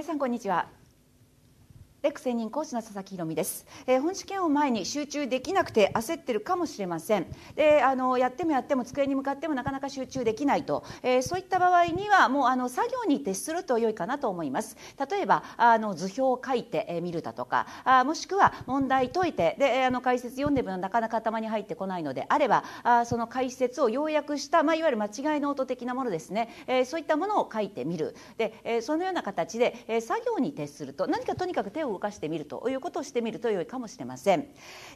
皆さんこんにちはレク専任講師の佐々木宏美です、えー、本試験を前に集中できなくて焦ってるかもしれませんであのやってもやっても机に向かってもなかなか集中できないと、えー、そういった場合にはもうあの作業に徹すると良いかなと思います例えばあの図表を書いてみるだとかあもしくは問題解いてであの解説読んでもなかなか頭に入ってこないのであればあその解説を要約した、まあ、いわゆる間違いノート的なものですね、えー、そういったものを書いてみるで、えそのような形で、え作業に徹すると何かとにかく手をを動かしてみるということをしてみると良いかもしれません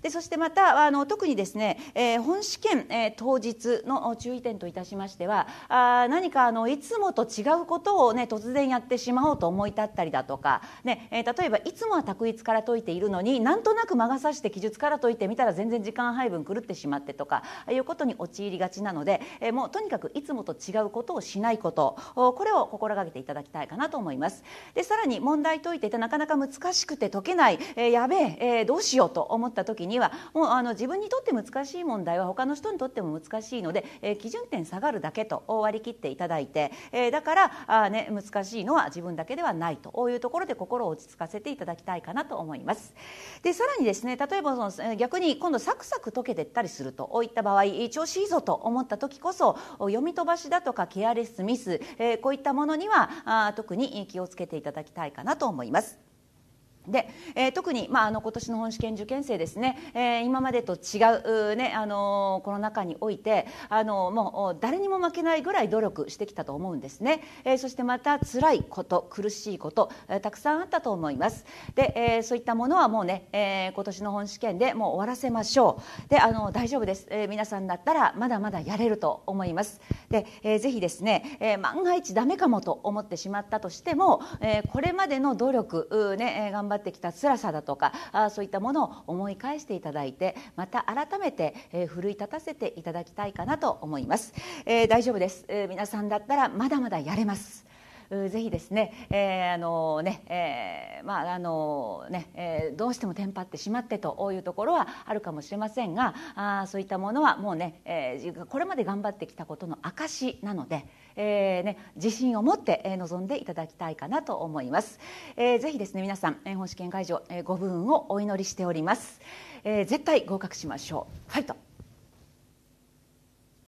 でそしてまたあの特にですね、えー、本試験、えー、当日の注意点といたしましてはあ何かあのいつもと違うことを、ね、突然やってしまおうと思い立ったりだとか、ねえー、例えばいつもは択一から解いているのになんとなく魔が差して記述から解いてみたら全然時間配分狂ってしまってとかいうことに陥りがちなので、えー、もうとにかくいつもと違うことをしないことこれを心がけていただきたいかなと思います。でさらに問題解いていてなかなか難しいしくて解けない、えー、やべええー、どうしようと思った時にはもうあの自分にとって難しい問題は他の人にとっても難しいので、えー、基準点下がるだけと割り切っていただいて、えー、だからあ、ね、難しいのは自分だけではないというところで心を落ち着かせていただきたいかなと思います。でさらにですね例えばその逆に今度サクサク解けていったりするといった場合調子いいぞと思った時こそ読み飛ばしだとかケアレスミス、えー、こういったものにはあ特に気をつけていただきたいかなと思います。でえー、特に、まあ、あの今年の本試験受験生ですね、えー、今までと違う、ねあのー、この中において、あのー、もう誰にも負けないぐらい努力してきたと思うんですね、えー、そしてまた辛いこと苦しいこと、えー、たくさんあったと思いますで、えー、そういったものはもうね、えー、今年の本試験でもう終わらせましょうで、あのー、大丈夫です、えー、皆さんだったらまだまだやれると思いますで、えー、ぜひですね、えー、万が一ダメかもと思ってしまったとしても、えー、これまでの努力、ね、頑張張ってきた辛さだとかあそういったものを思い返していただいてまた改めて、えー、奮い立たせていただきたいかなと思います、えー、大丈夫です、えー、皆さんだったらまだまだやれますぜひですね、えー、あのね、えー、まああのね、えー、どうしてもテンパってしまってというところはあるかもしれませんが、あそういったものはもうね、えー、これまで頑張ってきたことの証なので、えー、ね自信を持って望んでいただきたいかなと思います。えー、ぜひですね皆さん、本試験会場、えー、ご分をお祈りしております。えー、絶対合格しましょう。ファイト。